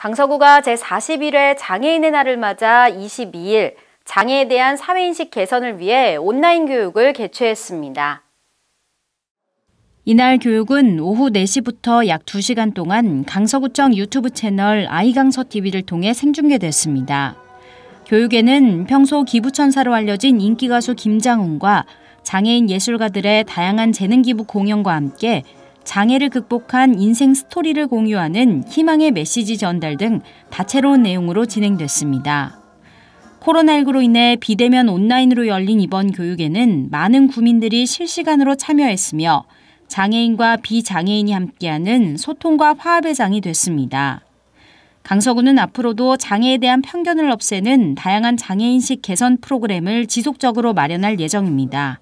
강서구가 제41회 장애인의 날을 맞아 22일 장애에 대한 사회인식 개선을 위해 온라인 교육을 개최했습니다. 이날 교육은 오후 4시부터 약 2시간 동안 강서구청 유튜브 채널 아이강서TV를 통해 생중계됐습니다. 교육에는 평소 기부천사로 알려진 인기가수 김장훈과 장애인 예술가들의 다양한 재능 기부 공연과 함께 장애를 극복한 인생 스토리를 공유하는 희망의 메시지 전달 등 다채로운 내용으로 진행됐습니다. 코로나19로 인해 비대면 온라인으로 열린 이번 교육에는 많은 구민들이 실시간으로 참여했으며 장애인과 비장애인이 함께하는 소통과 화합의 장이 됐습니다. 강서구는 앞으로도 장애에 대한 편견을 없애는 다양한 장애인식 개선 프로그램을 지속적으로 마련할 예정입니다.